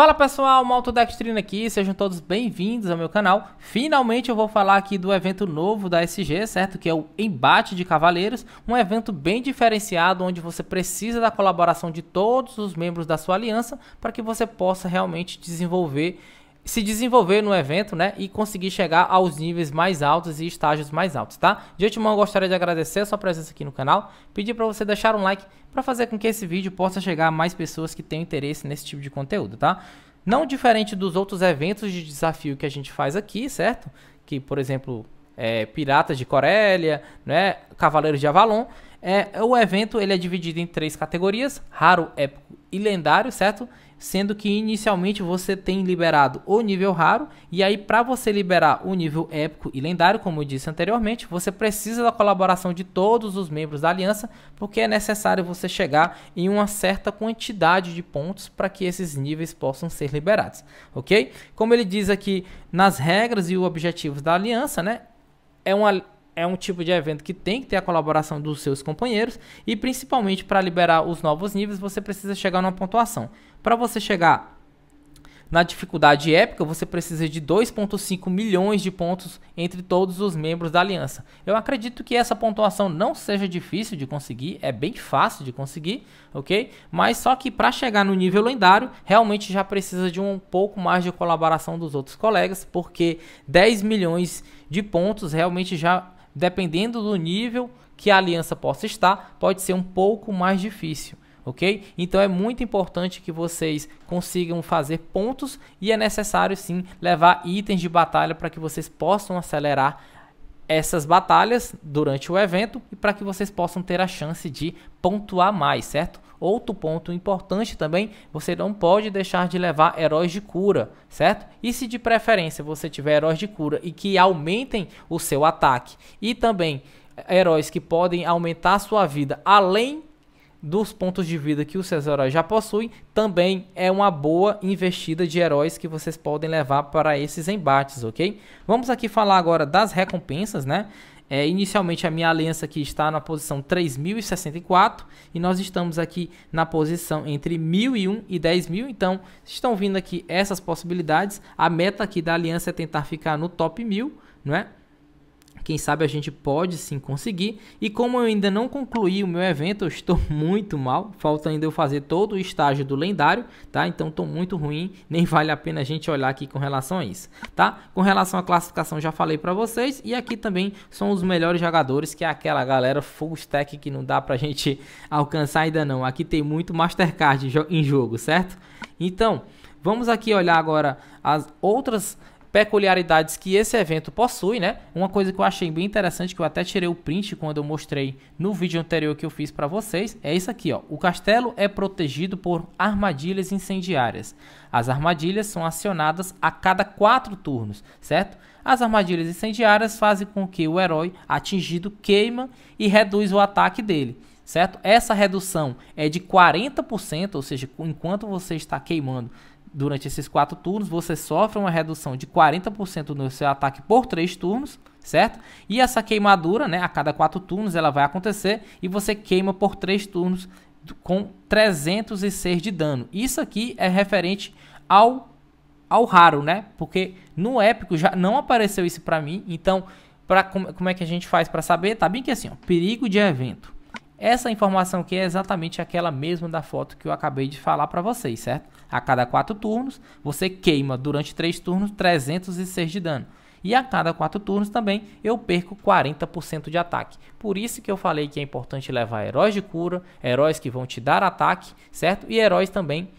Fala pessoal, Dextrina aqui, sejam todos bem-vindos ao meu canal. Finalmente eu vou falar aqui do evento novo da SG, certo? Que é o Embate de Cavaleiros, um evento bem diferenciado onde você precisa da colaboração de todos os membros da sua aliança para que você possa realmente desenvolver se desenvolver no evento, né, e conseguir chegar aos níveis mais altos e estágios mais altos, tá? De antemão, eu gostaria de agradecer a sua presença aqui no canal, pedir para você deixar um like para fazer com que esse vídeo possa chegar a mais pessoas que têm interesse nesse tipo de conteúdo, tá? Não diferente dos outros eventos de desafio que a gente faz aqui, certo? Que, por exemplo, é, Piratas de Corélia, né, Cavaleiros de Avalon, é, o evento ele é dividido em três categorias, raro, épico e lendário, certo? sendo que inicialmente você tem liberado o nível raro, e aí para você liberar o nível épico e lendário, como eu disse anteriormente, você precisa da colaboração de todos os membros da aliança, porque é necessário você chegar em uma certa quantidade de pontos para que esses níveis possam ser liberados, ok? Como ele diz aqui nas regras e objetivos da aliança, né? É uma é um tipo de evento que tem que ter a colaboração dos seus companheiros e principalmente para liberar os novos níveis você precisa chegar numa pontuação. Para você chegar na dificuldade épica, você precisa de 2,5 milhões de pontos entre todos os membros da aliança. Eu acredito que essa pontuação não seja difícil de conseguir, é bem fácil de conseguir, ok? Mas só que para chegar no nível lendário, realmente já precisa de um pouco mais de colaboração dos outros colegas, porque 10 milhões de pontos realmente já dependendo do nível que a aliança possa estar, pode ser um pouco mais difícil. Ok? Então é muito importante que vocês consigam fazer pontos e é necessário sim levar itens de batalha para que vocês possam acelerar essas batalhas durante o evento e para que vocês possam ter a chance de pontuar mais, certo? Outro ponto importante também, você não pode deixar de levar heróis de cura, certo? E se de preferência você tiver heróis de cura e que aumentem o seu ataque e também eh, heróis que podem aumentar a sua vida além dos pontos de vida que os seus heróis já possuem, também é uma boa investida de heróis que vocês podem levar para esses embates, ok? Vamos aqui falar agora das recompensas, né? É, inicialmente a minha aliança aqui está na posição 3064 e nós estamos aqui na posição entre 1001 e 10000, então estão vindo aqui essas possibilidades. A meta aqui da aliança é tentar ficar no top 1000, não é? Quem sabe a gente pode sim conseguir. E como eu ainda não concluí o meu evento, eu estou muito mal. Falta ainda eu fazer todo o estágio do lendário, tá? Então estou muito ruim, nem vale a pena a gente olhar aqui com relação a isso, tá? Com relação à classificação, já falei para vocês. E aqui também são os melhores jogadores, que é aquela galera full stack que não dá para a gente alcançar ainda não. Aqui tem muito Mastercard em jogo, certo? Então, vamos aqui olhar agora as outras peculiaridades que esse evento possui, né? Uma coisa que eu achei bem interessante, que eu até tirei o print quando eu mostrei no vídeo anterior que eu fiz para vocês, é isso aqui, ó. O castelo é protegido por armadilhas incendiárias. As armadilhas são acionadas a cada quatro turnos, certo? As armadilhas incendiárias fazem com que o herói atingido queima e reduz o ataque dele certo? Essa redução é de 40%, ou seja, enquanto você está queimando, durante esses quatro turnos, você sofre uma redução de 40% no seu ataque por três turnos, certo? E essa queimadura, né, a cada quatro turnos ela vai acontecer e você queima por três turnos com 306 de dano. Isso aqui é referente ao ao raro, né? Porque no épico já não apareceu isso para mim, então para como, como é que a gente faz para saber? Tá bem que assim, ó, perigo de evento. Essa informação aqui é exatamente aquela mesma da foto que eu acabei de falar para vocês, certo? A cada quatro turnos, você queima durante três turnos 306 de dano. E a cada 4 turnos também eu perco 40% de ataque. Por isso que eu falei que é importante levar heróis de cura, heróis que vão te dar ataque, certo? E heróis também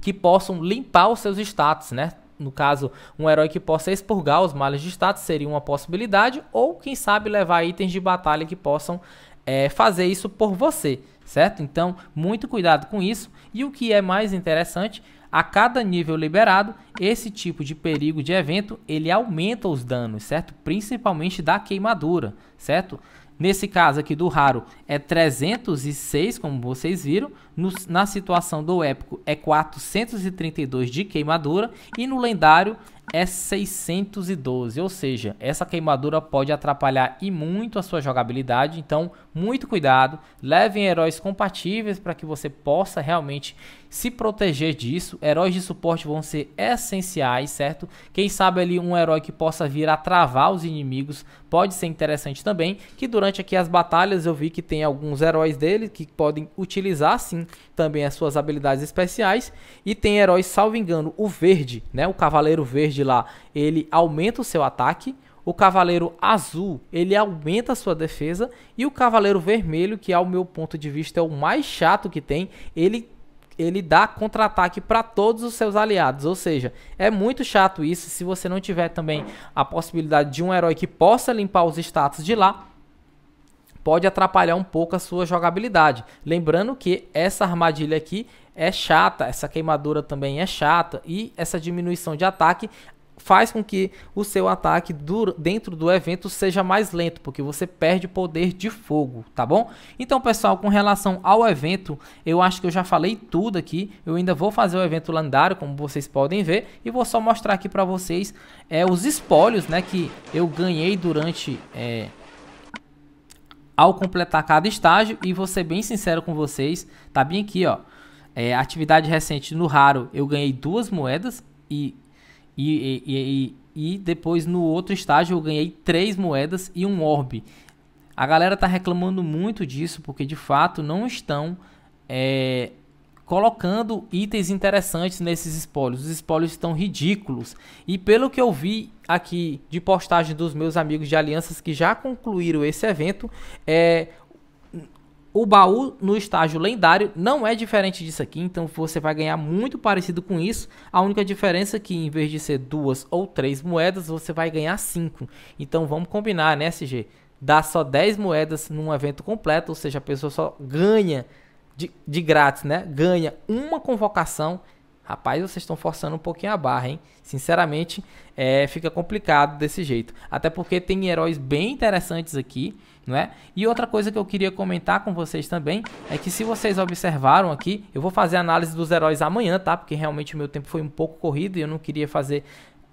que possam limpar os seus status, né? no caso, um herói que possa expurgar os males de status seria uma possibilidade, ou quem sabe levar itens de batalha que possam é, fazer isso por você, certo? Então, muito cuidado com isso. E o que é mais interessante, a cada nível liberado, esse tipo de perigo de evento, ele aumenta os danos, certo? Principalmente da queimadura, certo? Nesse caso aqui do raro é 306, como vocês viram, no, na situação do épico é 432 de queimadura e no lendário é 612, ou seja, essa queimadura pode atrapalhar e muito a sua jogabilidade, então muito cuidado, levem heróis compatíveis para que você possa realmente se proteger disso. Heróis de suporte vão ser essenciais, certo? Quem sabe ali um herói que possa vir a travar os inimigos pode ser interessante também, que durante aqui as batalhas eu vi que tem alguns heróis dele que podem utilizar sim também as suas habilidades especiais. E tem heróis, salvo engano, o verde, né? O Cavaleiro Verde lá, ele aumenta o seu ataque. O Cavaleiro Azul, ele aumenta a sua defesa. E o Cavaleiro Vermelho, que ao meu ponto de vista é o mais chato que tem, ele ele dá contra-ataque para todos os seus aliados. Ou seja, é muito chato isso. Se você não tiver também a possibilidade de um herói que possa limpar os status de lá, pode atrapalhar um pouco a sua jogabilidade. Lembrando que essa armadilha aqui é chata, essa queimadura também é chata e essa diminuição de ataque faz com que o seu ataque dentro do evento seja mais lento, porque você perde poder de fogo, tá bom? Então, pessoal, com relação ao evento, eu acho que eu já falei tudo aqui. Eu ainda vou fazer o evento lendário, como vocês podem ver, e vou só mostrar aqui para vocês é, os espólios, né, que eu ganhei durante é, ao completar cada estágio. E vou ser bem sincero com vocês, tá bem aqui, ó. É, atividade recente no raro, eu ganhei duas moedas e, e, e, e, e depois no outro estágio eu ganhei três moedas e um orb A galera tá reclamando muito disso porque de fato não estão é, colocando itens interessantes nesses spoilers. Os spoilers estão ridículos. E pelo que eu vi aqui de postagem dos meus amigos de alianças que já concluíram esse evento, é o baú no estágio lendário não é diferente disso aqui, então você vai ganhar muito parecido com isso. A única diferença é que em vez de ser duas ou três moedas, você vai ganhar cinco. Então vamos combinar, né, SG? Dá só 10 moedas num evento completo, ou seja, a pessoa só ganha de, de grátis, né? Ganha uma convocação. Rapaz, vocês estão forçando um pouquinho a barra, hein? Sinceramente, é, fica complicado desse jeito. Até porque tem heróis bem interessantes aqui, não é? E outra coisa que eu queria comentar com vocês também é que se vocês observaram aqui, eu vou fazer análise dos heróis amanhã, tá? Porque realmente o meu tempo foi um pouco corrido e eu não queria fazer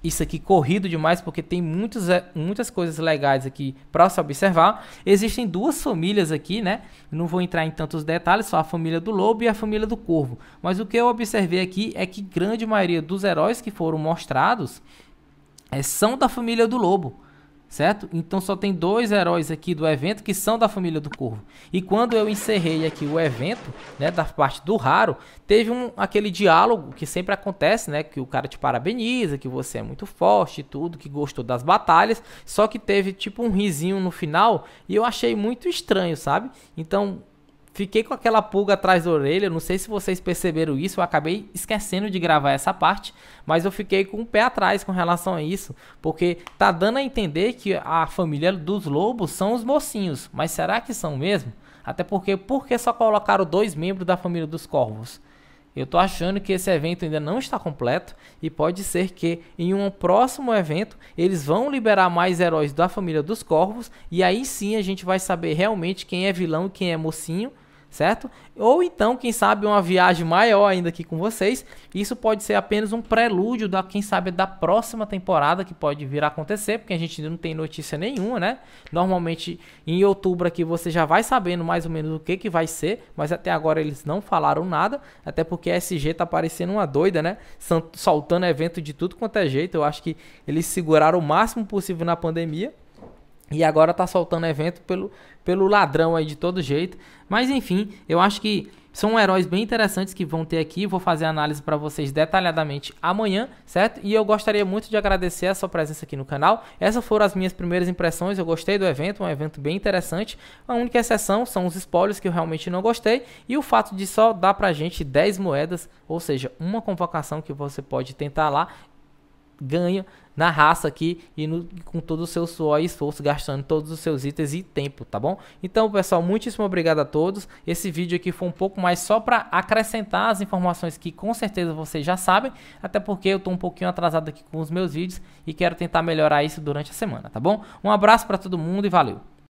isso aqui corrido demais porque tem muitos, é, muitas coisas legais aqui para se observar. Existem duas famílias aqui, né? Não vou entrar em tantos detalhes, só a família do lobo e a família do corvo. Mas o que eu observei aqui é que grande maioria dos heróis que foram mostrados é, são da família do lobo certo? Então só tem dois heróis aqui do evento que são da família do Corvo. E quando eu encerrei aqui o evento, né, da parte do raro, teve um aquele diálogo que sempre acontece, né, que o cara te parabeniza, que você é muito forte e tudo, que gostou das batalhas, só que teve tipo um risinho no final e eu achei muito estranho, sabe? Então Fiquei com aquela pulga atrás da orelha, não sei se vocês perceberam isso, eu acabei esquecendo de gravar essa parte, mas eu fiquei com o pé atrás com relação a isso, porque tá dando a entender que a família dos lobos são os mocinhos, mas será que são mesmo? Até porque, por que só colocaram dois membros da família dos corvos? Eu tô achando que esse evento ainda não está completo e pode ser que em um próximo evento eles vão liberar mais heróis da família dos corvos e aí sim a gente vai saber realmente quem é vilão e quem é mocinho certo? Ou então, quem sabe, uma viagem maior ainda aqui com vocês. Isso pode ser apenas um prelúdio da, quem sabe, da próxima temporada que pode vir a acontecer, porque a gente ainda não tem notícia nenhuma, né? Normalmente em outubro aqui você já vai sabendo mais ou menos o que, que vai ser, mas até agora eles não falaram nada, até porque a SG tá parecendo uma doida, né? Soltando evento de tudo quanto é jeito. Eu acho que eles seguraram o máximo possível na pandemia e agora tá soltando evento pelo, pelo ladrão aí de todo jeito. Mas enfim, eu acho que são heróis bem interessantes que vão ter aqui. Vou fazer a análise para vocês detalhadamente amanhã, certo? E eu gostaria muito de agradecer a sua presença aqui no canal. Essas foram as minhas primeiras impressões. Eu gostei do evento, um evento bem interessante. A única exceção são os spoilers que eu realmente não gostei e o fato de só dar pra gente 10 moedas, ou seja, uma convocação que você pode tentar lá ganha na raça aqui e no, com todo o seu suor e esforço, gastando todos os seus itens e tempo, tá bom? Então, pessoal, muitíssimo obrigado a todos. Esse vídeo aqui foi um pouco mais só para acrescentar as informações que com certeza vocês já sabem, até porque eu tô um pouquinho atrasado aqui com os meus vídeos e quero tentar melhorar isso durante a semana, tá bom? Um abraço para todo mundo e valeu!